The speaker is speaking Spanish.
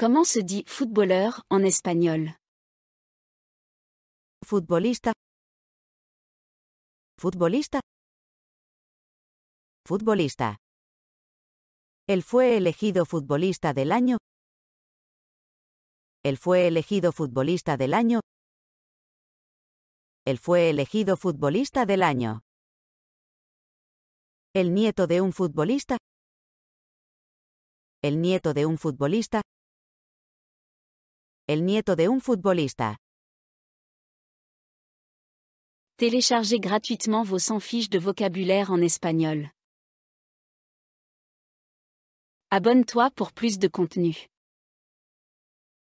¿Cómo se dice footballeur en español? Futbolista. Futbolista. Futbolista. Él fue elegido futbolista del año. Él fue elegido futbolista del año. Él fue elegido futbolista del año. El nieto de un futbolista. El nieto de un futbolista. el nieto de un Téléchargez gratuitement vos 100 fiches de vocabulaire en espagnol. Abonne-toi pour plus de contenu.